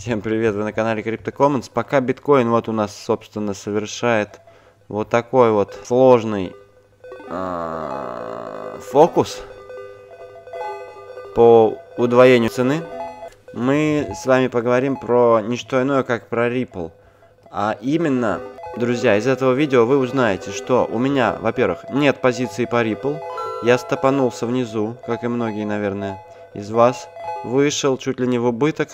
Всем привет, вы на канале Crypto Commons. Пока биткоин вот у нас, собственно, совершает вот такой вот сложный э, фокус по удвоению цены, мы с вами поговорим про не что иное, как про Ripple. А именно, друзья, из этого видео вы узнаете, что у меня, во-первых, нет позиции по Ripple. Я стопанулся внизу, как и многие, наверное, из вас. Вышел чуть ли не в убыток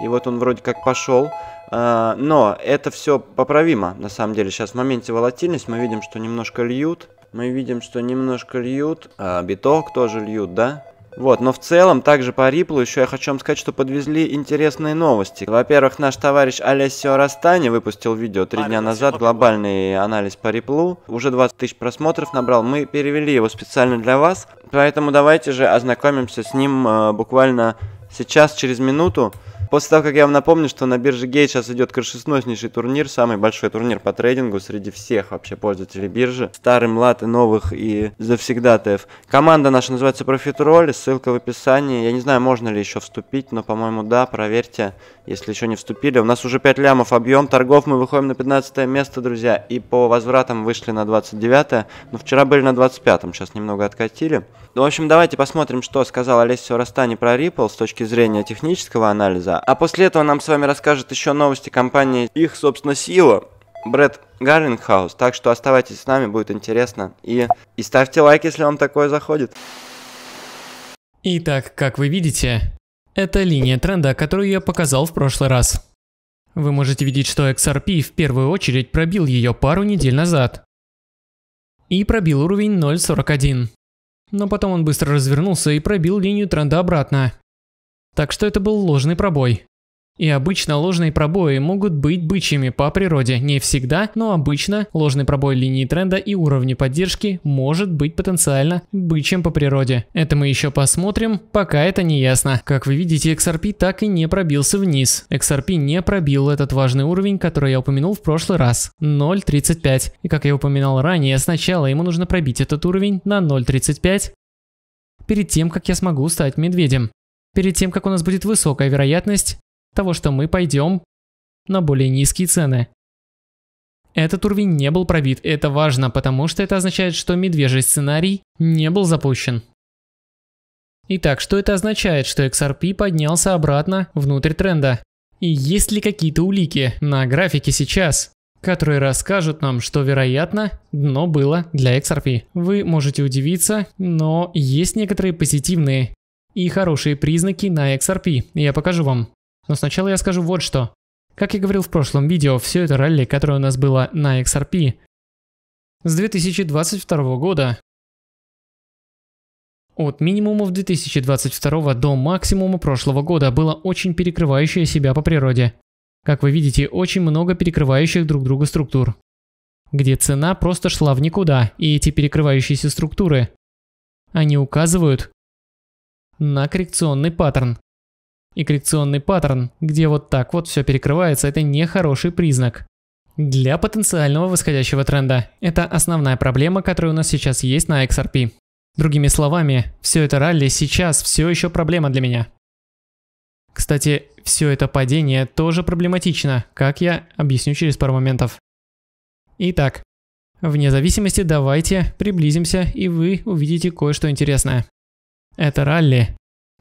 и вот он вроде как пошел. А, но это все поправимо, на самом деле. Сейчас в моменте волатильность мы видим, что немножко льют. Мы видим, что немножко льют. А, биток тоже льют, да? Вот, но в целом, также по Риплу еще я хочу вам сказать, что подвезли интересные новости. Во-первых, наш товарищ Олесио Растани выпустил видео три дня назад, глобальный анализ по Риплу. Уже 20 тысяч просмотров набрал, мы перевели его специально для вас. Поэтому давайте же ознакомимся с ним э, буквально сейчас, через минуту. После того, как я вам напомню, что на бирже Гейт сейчас идет крышесноснейший турнир, самый большой турнир по трейдингу среди всех вообще пользователей биржи, старый, млад и новых и завсегдатаев. Команда наша называется Profit ссылка в описании. Я не знаю, можно ли еще вступить, но, по-моему, да, проверьте, если еще не вступили. У нас уже 5 лямов объем торгов, мы выходим на 15 место, друзья, и по возвратам вышли на 29, но ну, вчера были на 25, сейчас немного откатили. Ну, в общем, давайте посмотрим, что сказал Олесио Растани про Ripple с точки зрения технического анализа, а после этого нам с вами расскажет еще новости компании, их, собственно, SEO, Брэд Гарлингхаус, Так что оставайтесь с нами, будет интересно. И, и ставьте лайк, если вам такое заходит. Итак, как вы видите, это линия тренда, которую я показал в прошлый раз. Вы можете видеть, что XRP в первую очередь пробил ее пару недель назад. И пробил уровень 0.41. Но потом он быстро развернулся и пробил линию тренда обратно. Так что это был ложный пробой. И обычно ложные пробои могут быть бычьими по природе, не всегда, но обычно ложный пробой линии тренда и уровня поддержки может быть потенциально бычьим по природе. Это мы еще посмотрим, пока это не ясно. Как вы видите, XRP так и не пробился вниз. XRP не пробил этот важный уровень, который я упомянул в прошлый раз, 0.35. И как я упоминал ранее, сначала ему нужно пробить этот уровень на 0.35, перед тем, как я смогу стать медведем перед тем, как у нас будет высокая вероятность того, что мы пойдем на более низкие цены. Этот уровень не был пробит, это важно, потому что это означает, что медвежий сценарий не был запущен. Итак, что это означает, что XRP поднялся обратно внутрь тренда? И есть ли какие-то улики на графике сейчас, которые расскажут нам, что, вероятно, дно было для XRP? Вы можете удивиться, но есть некоторые позитивные и хорошие признаки на XRP, я покажу вам. Но сначала я скажу вот что. Как я говорил в прошлом видео, все это ралли, которое у нас было на XRP с 2022 года, от минимума в 2022 до максимума прошлого года было очень перекрывающее себя по природе. Как вы видите, очень много перекрывающих друг друга структур. Где цена просто шла в никуда, и эти перекрывающиеся структуры, они указывают, на коррекционный паттерн. И коррекционный паттерн, где вот так вот все перекрывается, это нехороший признак. Для потенциального восходящего тренда. Это основная проблема, которая у нас сейчас есть на XRP. Другими словами, все это ралли сейчас все еще проблема для меня. Кстати, все это падение тоже проблематично, как я объясню через пару моментов. Итак, вне зависимости давайте приблизимся и вы увидите кое-что интересное. Это ралли.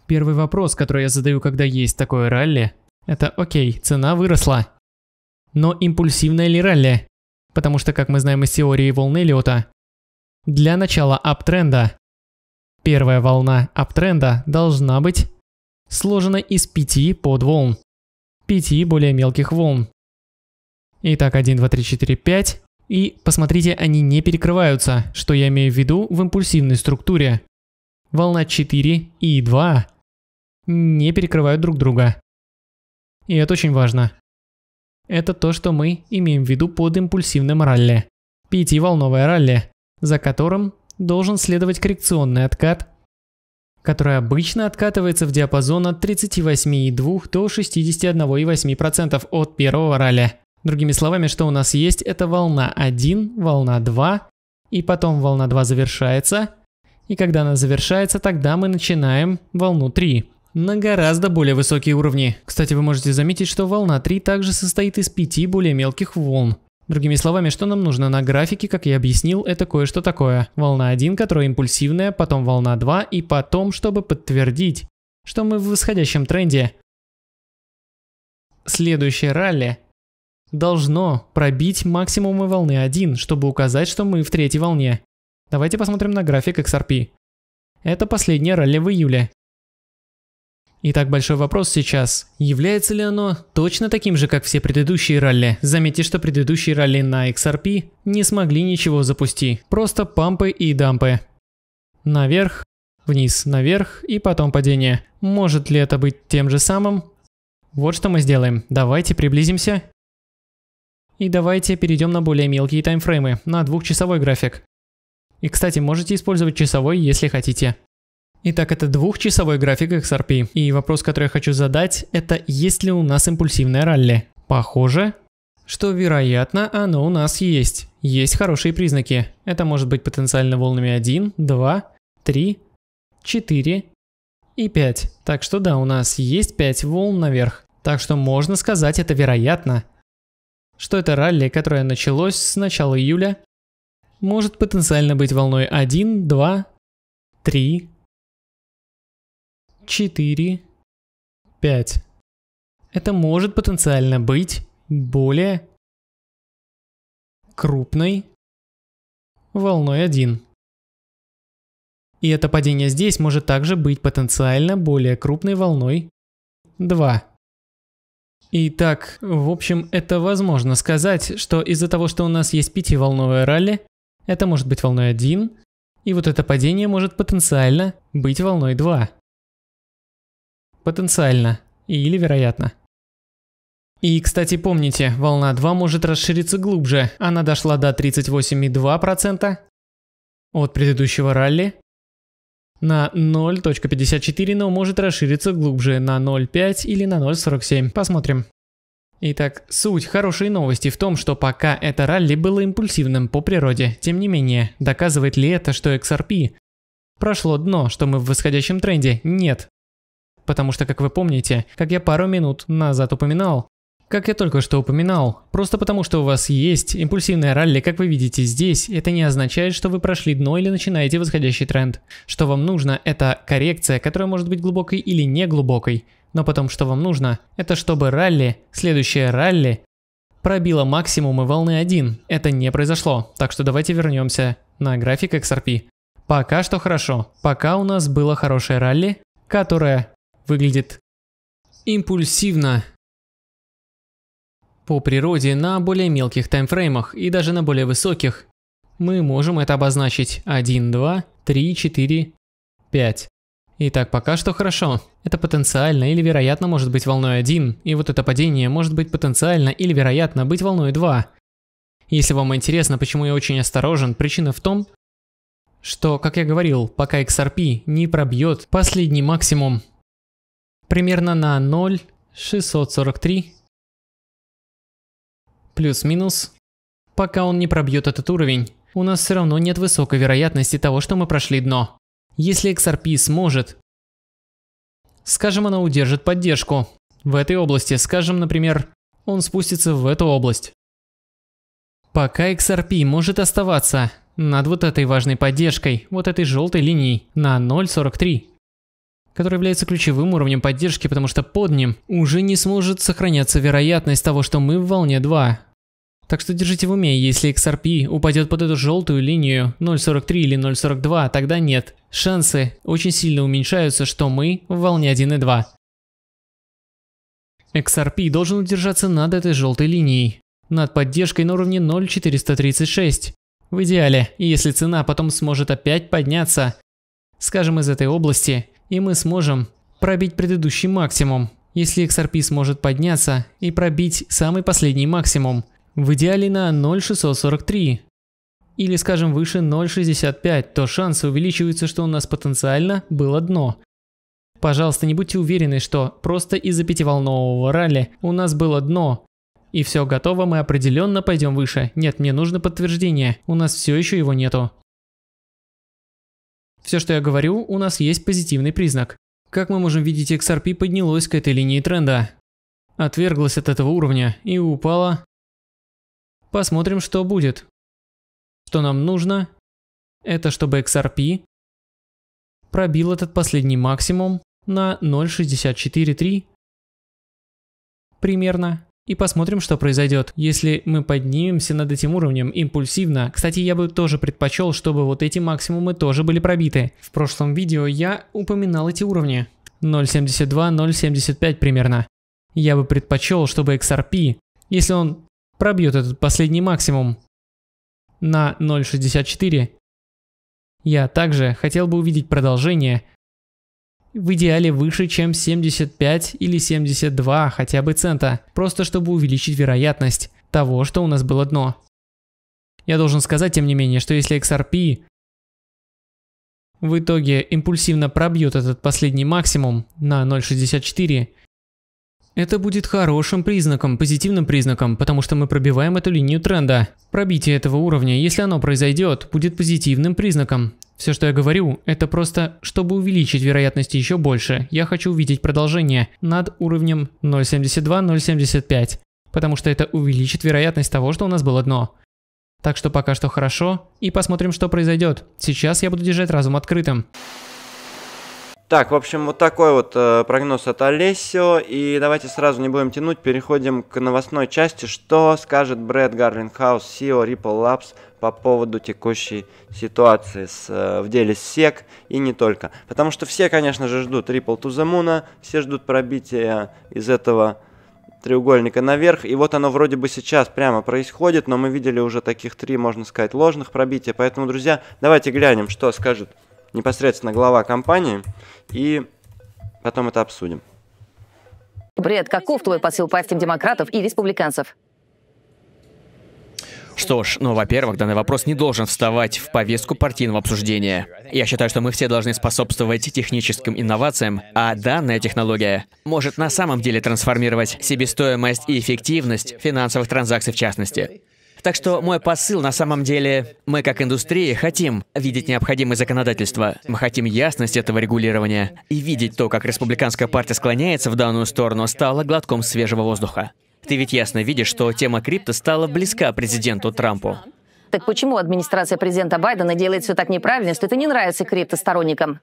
Первый вопрос, который я задаю, когда есть такое ралли, это окей, цена выросла. Но импульсивное ли ралли? Потому что, как мы знаем из теории волны Лиота, для начала аптренда первая волна аптренда должна быть сложена из 5 подволн, пяти более мелких волн. Итак, 1, 2, 3, 4, 5. И посмотрите, они не перекрываются, что я имею в виду в импульсивной структуре волна 4 и 2 не перекрывают друг друга. И это очень важно. Это то, что мы имеем в виду под импульсивным ралли. Пятиволновое ралли, за которым должен следовать коррекционный откат, который обычно откатывается в диапазон от 38,2 до 61,8% от первого ралли. Другими словами, что у нас есть, это волна 1, волна 2, и потом волна 2 завершается – и когда она завершается, тогда мы начинаем волну 3 на гораздо более высокие уровни. Кстати, вы можете заметить, что волна 3 также состоит из 5 более мелких волн. Другими словами, что нам нужно на графике, как я объяснил, это кое-что такое. Волна 1, которая импульсивная, потом волна 2 и потом, чтобы подтвердить, что мы в восходящем тренде. Следующее ралли должно пробить максимумы волны 1, чтобы указать, что мы в третьей волне. Давайте посмотрим на график XRP. Это последняя ралли в июле. Итак, большой вопрос сейчас. Является ли оно точно таким же, как все предыдущие ралли? Заметьте, что предыдущие ралли на XRP не смогли ничего запустить. Просто пампы и дампы. Наверх, вниз, наверх и потом падение. Может ли это быть тем же самым? Вот что мы сделаем. Давайте приблизимся. И давайте перейдем на более мелкие таймфреймы, на двухчасовой график. И, кстати, можете использовать часовой, если хотите. Итак, это двухчасовой график XRP. И вопрос, который я хочу задать, это есть ли у нас импульсивное ралли? Похоже, что вероятно оно у нас есть. Есть хорошие признаки. Это может быть потенциально волнами 1, 2, 3, 4 и 5. Так что да, у нас есть 5 волн наверх. Так что можно сказать, это вероятно. Что это ралли, которое началось с начала июля может потенциально быть волной 1, 2, 3, 4, 5. Это может потенциально быть более крупной волной 1. И это падение здесь может также быть потенциально более крупной волной 2. Итак, в общем, это возможно сказать, что из-за того, что у нас есть пятиволновое ралли, это может быть волной 1, и вот это падение может потенциально быть волной 2. Потенциально или вероятно. И, кстати, помните, волна 2 может расшириться глубже. Она дошла до 38,2% от предыдущего ралли на 0.54, но может расшириться глубже на 0.5 или на 0.47. Посмотрим. Итак, суть хорошей новости в том, что пока это ралли было импульсивным по природе, тем не менее, доказывает ли это, что XRP прошло дно, что мы в восходящем тренде? Нет. Потому что, как вы помните, как я пару минут назад упоминал, как я только что упоминал, просто потому что у вас есть импульсивное ралли, как вы видите здесь, это не означает, что вы прошли дно или начинаете восходящий тренд. Что вам нужно, это коррекция, которая может быть глубокой или не глубокой но потом что вам нужно, это чтобы ралли, следующее ралли, пробило максимумы волны 1. Это не произошло, так что давайте вернемся на график XRP. Пока что хорошо, пока у нас было хорошее ралли, которое выглядит импульсивно по природе на более мелких таймфреймах и даже на более высоких. Мы можем это обозначить 1, 2, 3, 4, 5. Итак, пока что хорошо. Это потенциально или вероятно может быть волной 1, и вот это падение может быть потенциально или вероятно быть волной 2. Если вам интересно, почему я очень осторожен, причина в том, что, как я говорил, пока XRP не пробьет последний максимум примерно на 0,643, плюс-минус, пока он не пробьет этот уровень, у нас все равно нет высокой вероятности того, что мы прошли дно. Если XRP сможет, скажем, она удержит поддержку в этой области, скажем, например, он спустится в эту область. Пока XRP может оставаться над вот этой важной поддержкой, вот этой желтой линией на 0.43, которая является ключевым уровнем поддержки, потому что под ним уже не сможет сохраняться вероятность того, что мы в волне 2, так что держите в уме, если XRP упадет под эту желтую линию 0.43 или 0.42, тогда нет. Шансы очень сильно уменьшаются, что мы в волне 1.2. XRP должен удержаться над этой желтой линией, над поддержкой на уровне 0.436. В идеале, если цена потом сможет опять подняться, скажем из этой области, и мы сможем пробить предыдущий максимум. Если XRP сможет подняться и пробить самый последний максимум – в идеале на 0,643 или, скажем, выше 0,65, то шансы увеличиваются, что у нас потенциально было дно. Пожалуйста, не будьте уверены, что просто из-за пятиволнового ралли у нас было дно. И все готово, мы определенно пойдем выше. Нет, мне нужно подтверждение, у нас все еще его нету. Все, что я говорю, у нас есть позитивный признак. Как мы можем видеть, XRP поднялось к этой линии тренда. Отверглась от этого уровня и упала Посмотрим, что будет. Что нам нужно? Это чтобы XRP пробил этот последний максимум на 0.643 примерно. И посмотрим, что произойдет, если мы поднимемся над этим уровнем импульсивно. Кстати, я бы тоже предпочел, чтобы вот эти максимумы тоже были пробиты. В прошлом видео я упоминал эти уровни. 0.72, 0.75 примерно. Я бы предпочел, чтобы XRP, если он пробьет этот последний максимум на 0.64. Я также хотел бы увидеть продолжение в идеале выше, чем 75 или 72 хотя бы цента, просто чтобы увеличить вероятность того, что у нас было дно. Я должен сказать, тем не менее, что если XRP в итоге импульсивно пробьет этот последний максимум на 0.64, это будет хорошим признаком, позитивным признаком, потому что мы пробиваем эту линию тренда. Пробитие этого уровня, если оно произойдет, будет позитивным признаком. Все, что я говорю, это просто, чтобы увеличить вероятность еще больше, я хочу увидеть продолжение над уровнем 0.72-0.75, потому что это увеличит вероятность того, что у нас было дно. Так что пока что хорошо, и посмотрим, что произойдет. Сейчас я буду держать разум открытым. Так, в общем, вот такой вот э, прогноз от Олесио. И давайте сразу не будем тянуть, переходим к новостной части. Что скажет Брэд Гарлингхаус, CEO Ripple Labs по поводу текущей ситуации с, э, в деле SEC и не только. Потому что все, конечно же, ждут Ripple to the Moon, все ждут пробития из этого треугольника наверх. И вот оно вроде бы сейчас прямо происходит, но мы видели уже таких три, можно сказать, ложных пробития. Поэтому, друзья, давайте глянем, что скажет непосредственно глава компании, и потом это обсудим. Бред, каков твой посыл партиям демократов и республиканцев? Что ж, ну, во-первых, данный вопрос не должен вставать в повестку партийного обсуждения. Я считаю, что мы все должны способствовать техническим инновациям, а данная технология может на самом деле трансформировать себестоимость и эффективность финансовых транзакций в частности. Так что мой посыл на самом деле, мы как индустрия хотим видеть необходимое законодательство, мы хотим ясность этого регулирования, и видеть то, как республиканская партия склоняется в данную сторону, стало глотком свежего воздуха. Ты ведь ясно видишь, что тема крипто стала близка президенту Трампу. Так почему администрация президента Байдена делает все так неправильно, что это не нравится криптосторонникам?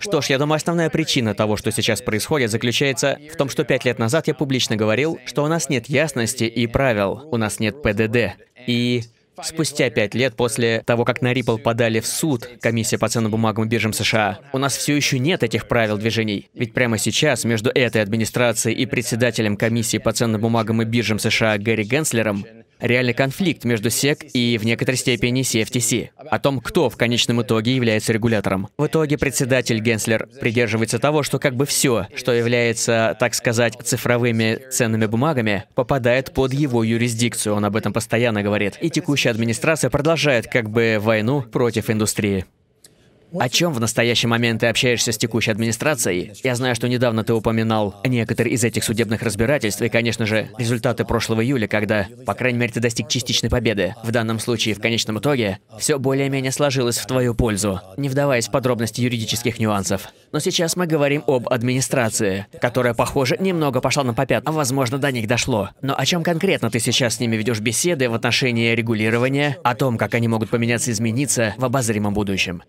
Что ж, я думаю, основная причина того, что сейчас происходит, заключается в том, что пять лет назад я публично говорил, что у нас нет ясности и правил, у нас нет ПДД. И Спустя пять лет после того, как на Ripple подали в суд комиссия по ценным бумагам и биржам США, у нас все еще нет этих правил движений. Ведь прямо сейчас между этой администрацией и председателем комиссии по ценным бумагам и биржам США Гэри Генслером реальный конфликт между SEC и, в некоторой степени, CFTC, о том, кто в конечном итоге является регулятором. В итоге председатель Генслер придерживается того, что как бы все, что является, так сказать, цифровыми ценными бумагами, попадает под его юрисдикцию, он об этом постоянно говорит. И текущая администрация продолжает как бы войну против индустрии. О чем в настоящий момент ты общаешься с текущей администрацией? Я знаю, что недавно ты упоминал некоторые из этих судебных разбирательств и, конечно же, результаты прошлого июля, когда, по крайней мере, ты достиг частичной победы. В данном случае, в конечном итоге, все более-менее сложилось в твою пользу, не вдаваясь в подробности юридических нюансов. Но сейчас мы говорим об администрации, которая, похоже, немного пошла на попят, а, возможно, до них дошло. Но о чем конкретно ты сейчас с ними ведешь беседы в отношении регулирования, о том, как они могут поменяться и измениться в обозримом будущем?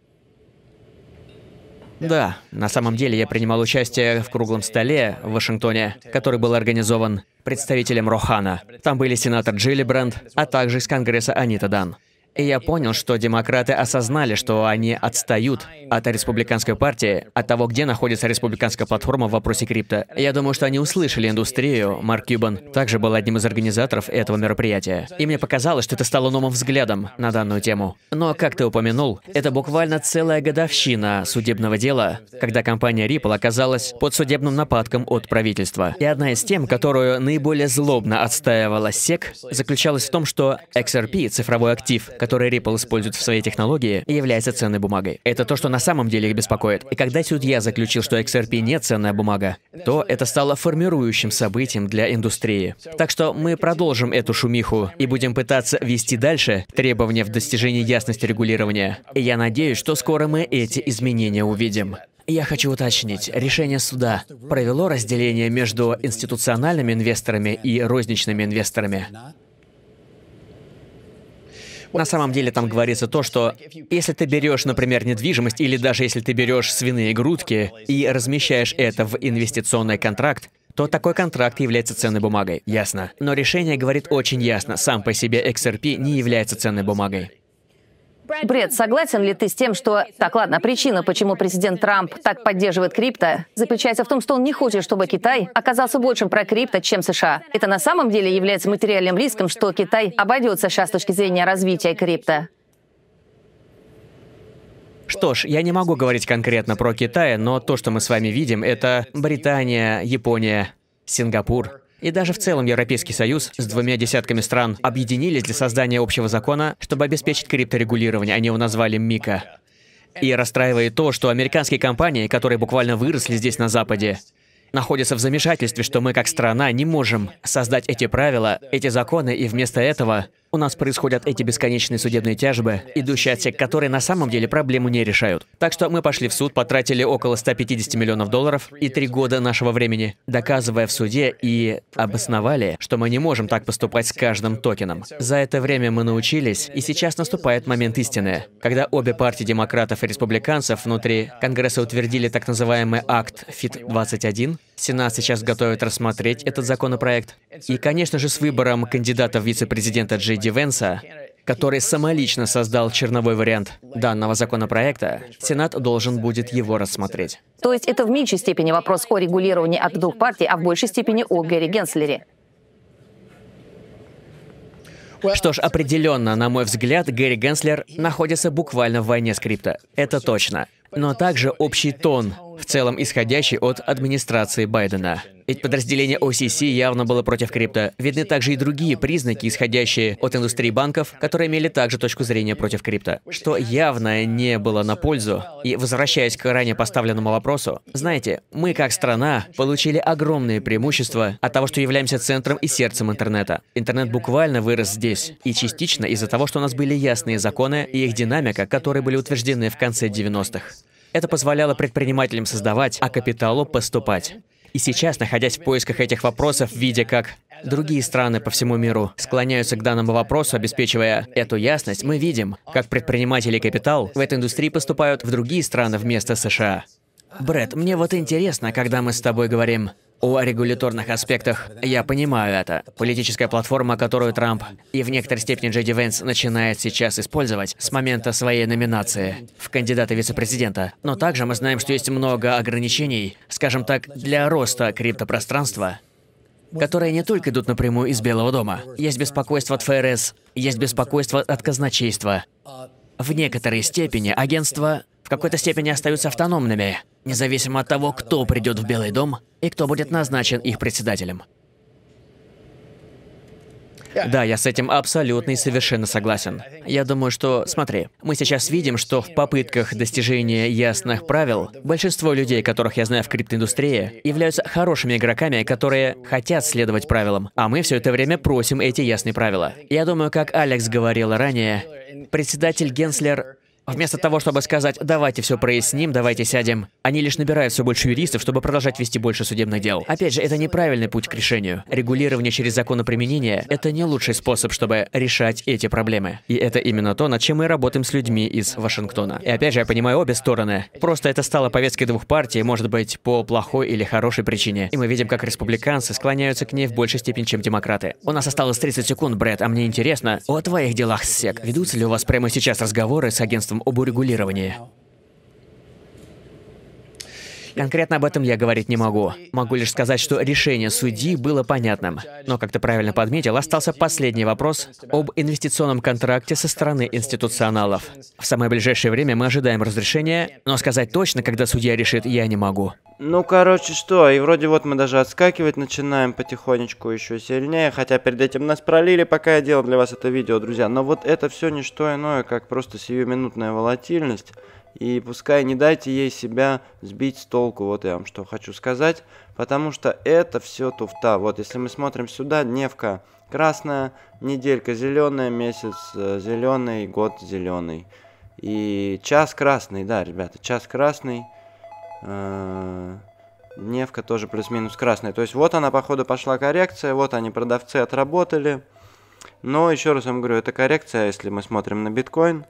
Да, на самом деле я принимал участие в круглом столе в Вашингтоне, который был организован представителем Рохана. Там были сенатор Джилли Джиллибранд, а также из Конгресса Анита Дан. И я понял, что демократы осознали, что они отстают от республиканской партии, от того, где находится республиканская платформа в вопросе крипто. Я думаю, что они услышали индустрию. Марк Кьюбан также был одним из организаторов этого мероприятия. И мне показалось, что это стало новым взглядом на данную тему. Но, как ты упомянул, это буквально целая годовщина судебного дела, когда компания Ripple оказалась под судебным нападком от правительства. И одна из тем, которую наиболее злобно отстаивала SEC, заключалась в том, что XRP, цифровой актив, которые Ripple использует в своей технологии, является ценной бумагой. Это то, что на самом деле их беспокоит. И когда судья заключил, что XRP не ценная бумага, то это стало формирующим событием для индустрии. Так что мы продолжим эту шумиху и будем пытаться вести дальше требования в достижении ясности регулирования. И я надеюсь, что скоро мы эти изменения увидим. Я хочу уточнить, решение суда провело разделение между институциональными инвесторами и розничными инвесторами. На самом деле там говорится то, что если ты берешь, например, недвижимость или даже если ты берешь свиные грудки и размещаешь это в инвестиционный контракт, то такой контракт является ценной бумагой. Ясно. Но решение говорит очень ясно. Сам по себе XRP не является ценной бумагой. Бред, согласен ли ты с тем, что... Так, ладно, причина, почему президент Трамп так поддерживает крипто, заключается в том, что он не хочет, чтобы Китай оказался большим про крипто, чем США. Это на самом деле является материальным риском, что Китай обойдет США с точки зрения развития крипто. Что ж, я не могу говорить конкретно про Китай, но то, что мы с вами видим, это Британия, Япония, Сингапур. И даже в целом Европейский Союз с двумя десятками стран объединились для создания общего закона, чтобы обеспечить крипторегулирование, они а его назвали МИКа. И расстраивает то, что американские компании, которые буквально выросли здесь на Западе, находятся в замешательстве, что мы как страна не можем создать эти правила, эти законы, и вместо этого у нас происходят эти бесконечные судебные тяжбы, идущие отсек, которые на самом деле проблему не решают. Так что мы пошли в суд, потратили около 150 миллионов долларов и три года нашего времени, доказывая в суде и обосновали, что мы не можем так поступать с каждым токеном. За это время мы научились, и сейчас наступает момент истины, когда обе партии демократов и республиканцев внутри Конгресса утвердили так называемый акт ФИТ-21. Сенат сейчас готовит рассмотреть этот законопроект. И, конечно же, с выбором кандидата в вице-президента Джей Дивенса, который самолично создал черновой вариант данного законопроекта, Сенат должен будет его рассмотреть. То есть это в меньшей степени вопрос о регулировании от двух партий, а в большей степени о Гэри Генслере. Что ж, определенно, на мой взгляд, Гэри Генслер находится буквально в войне скрипта. Это точно но также общий тон, в целом исходящий от администрации Байдена. Ведь подразделение OCC явно было против крипто. Видны также и другие признаки, исходящие от индустрии банков, которые имели также точку зрения против крипто, что явно не было на пользу. И возвращаясь к ранее поставленному вопросу, знаете, мы как страна получили огромные преимущества от того, что являемся центром и сердцем интернета. Интернет буквально вырос здесь, и частично из-за того, что у нас были ясные законы и их динамика, которые были утверждены в конце 90-х. Это позволяло предпринимателям создавать, а капиталу поступать. И сейчас, находясь в поисках этих вопросов, видя, как другие страны по всему миру склоняются к данному вопросу, обеспечивая эту ясность, мы видим, как предприниматели и капитал в этой индустрии поступают в другие страны вместо США. Брэд, мне вот интересно, когда мы с тобой говорим о регуляторных аспектах я понимаю это. Политическая платформа, которую Трамп и в некоторой степени Джеди Венс начинает сейчас использовать с момента своей номинации в кандидаты вице-президента. Но также мы знаем, что есть много ограничений, скажем так, для роста криптопространства которые не только идут напрямую из Белого дома. Есть беспокойство от ФРС, есть беспокойство от казначейства. В некоторой степени агентство какой-то степени остаются автономными, независимо от того, кто придет в Белый дом и кто будет назначен их председателем. Да, я с этим абсолютно и совершенно согласен. Я думаю, что, смотри, мы сейчас видим, что в попытках достижения ясных правил большинство людей, которых я знаю в криптоиндустрии, являются хорошими игроками, которые хотят следовать правилам, а мы все это время просим эти ясные правила. Я думаю, как Алекс говорил ранее, председатель Генслер Вместо того, чтобы сказать, давайте все проясним, давайте сядем, они лишь набирают все больше юристов, чтобы продолжать вести больше судебных дел. Опять же, это неправильный путь к решению. Регулирование через законоприменение — это не лучший способ, чтобы решать эти проблемы. И это именно то, над чем мы работаем с людьми из Вашингтона. И опять же, я понимаю обе стороны. Просто это стало повесткой двух партий, может быть, по плохой или хорошей причине. И мы видим, как республиканцы склоняются к ней в большей степени, чем демократы. У нас осталось 30 секунд, Брэд, а мне интересно, о твоих делах с СЕК. Ведутся ли у вас прямо сейчас разговоры с агентством законодательством об урегулировании. Конкретно об этом я говорить не могу. Могу лишь сказать, что решение судьи было понятным. Но, как ты правильно подметил, остался последний вопрос об инвестиционном контракте со стороны институционалов. В самое ближайшее время мы ожидаем разрешения, но сказать точно, когда судья решит, я не могу. Ну, короче, что, и вроде вот мы даже отскакивать начинаем потихонечку еще сильнее, хотя перед этим нас пролили, пока я делал для вас это видео, друзья. Но вот это все не что иное, как просто сиюминутная волатильность, и пускай не дайте ей себя сбить с толку, вот я вам что хочу сказать, потому что это все туфта. Вот, если мы смотрим сюда, дневка красная, неделька зеленая, месяц э, зеленый, год зеленый. И час красный, да, ребята, час красный. Дневка э, тоже плюс-минус красная. То есть вот она, походу, пошла коррекция, вот они, продавцы, отработали. Но еще раз вам говорю, это коррекция, если мы смотрим на биткоин,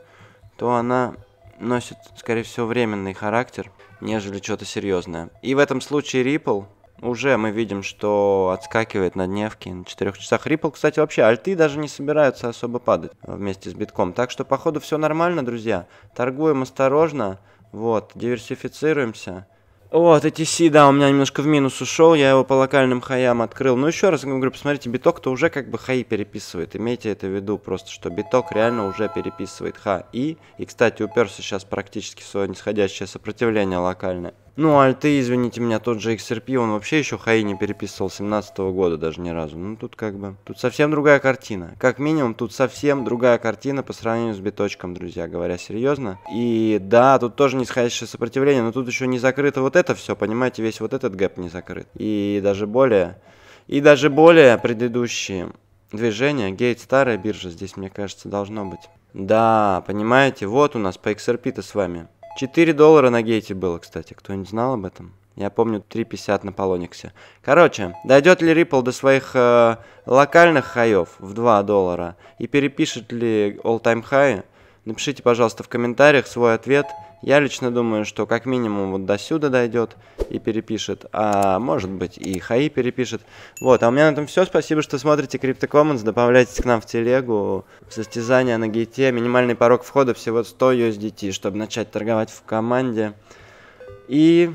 то она носит, скорее всего, временный характер, нежели что-то серьезное. И в этом случае Ripple уже мы видим, что отскакивает на дневке на 4 часах. Ripple, кстати, вообще альты даже не собираются особо падать вместе с битком. Так что, походу, все нормально, друзья. Торгуем осторожно, вот, диверсифицируемся. Вот, ATC, да, у меня немножко в минус ушел, я его по локальным хаям открыл. Но ну, еще раз говорю, посмотрите, биток-то уже как бы хаи переписывает. Имейте это в виду просто, что биток реально уже переписывает ха. И, и кстати, уперся сейчас практически в свое нисходящее сопротивление локальное. Ну, альты, извините меня, тот же XRP, он вообще еще хай не переписывал 17 -го года даже ни разу. Ну, тут как бы... Тут совсем другая картина. Как минимум, тут совсем другая картина по сравнению с биточком, друзья, говоря серьезно. И да, тут тоже нисходящее сопротивление, но тут еще не закрыто вот это все, понимаете, весь вот этот гэп не закрыт. И даже более... И даже более предыдущие движения, гейт старая биржа, здесь, мне кажется, должно быть. Да, понимаете, вот у нас по XRP-то с вами. 4 доллара на гейте было, кстати. кто не знал об этом? Я помню 3.50 на Полониксе. Короче, дойдет ли Ripple до своих э, локальных хаев в 2 доллара и перепишет ли all-time high? Напишите, пожалуйста, в комментариях свой ответ – я лично думаю, что как минимум вот до сюда дойдет и перепишет, а может быть и Хаи перепишет. Вот, а у меня на этом все. Спасибо, что смотрите Crypto Commons. Добавляйтесь к нам в телегу. Состязания на гейте. Минимальный порог входа всего 100 USDT, чтобы начать торговать в команде. И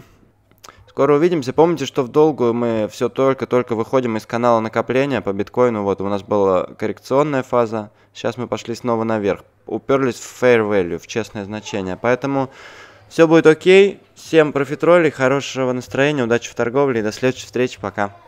скоро увидимся. Помните, что в долгую мы все только-только выходим из канала накопления по биткоину. Вот у нас была коррекционная фаза. Сейчас мы пошли снова наверх уперлись в fair value, в честное значение. Поэтому все будет окей. Всем профитроли, хорошего настроения, удачи в торговле и до следующей встречи. Пока.